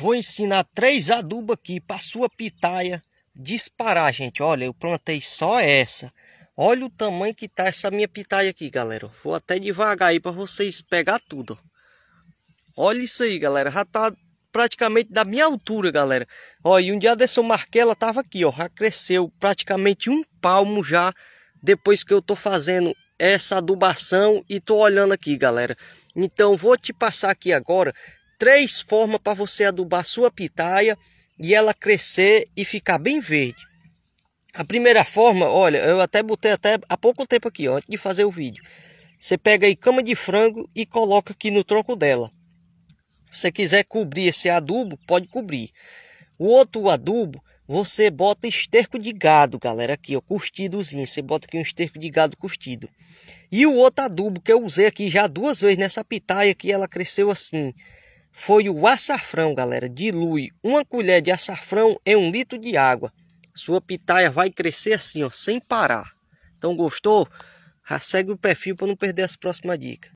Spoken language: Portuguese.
Vou ensinar três adubos aqui para sua pitaia disparar, gente. Olha, eu plantei só essa. Olha o tamanho que tá essa minha pitaia aqui, galera. Vou até devagar aí para vocês pegar tudo. Olha isso aí, galera. Já tá praticamente da minha altura, galera. Ó, e um dia desse eu marquei, ela tava aqui, ó. Já cresceu praticamente um palmo já depois que eu tô fazendo essa adubação e tô olhando aqui, galera. Então vou te passar aqui agora três formas para você adubar sua pitaia e ela crescer e ficar bem verde. A primeira forma, olha, eu até botei até há pouco tempo aqui, ó, antes de fazer o vídeo. Você pega aí cama de frango e coloca aqui no tronco dela. Se você quiser cobrir esse adubo, pode cobrir. O outro adubo, você bota esterco de gado, galera, aqui, ó, curtidozinho. Você bota aqui um esterco de gado curtido. E o outro adubo que eu usei aqui já duas vezes nessa pitaia que ela cresceu assim foi o açafrão, galera. Dilui uma colher de açafrão em um litro de água. Sua pitaia vai crescer assim, ó, sem parar. Então gostou? Já segue o perfil para não perder as próximas dicas.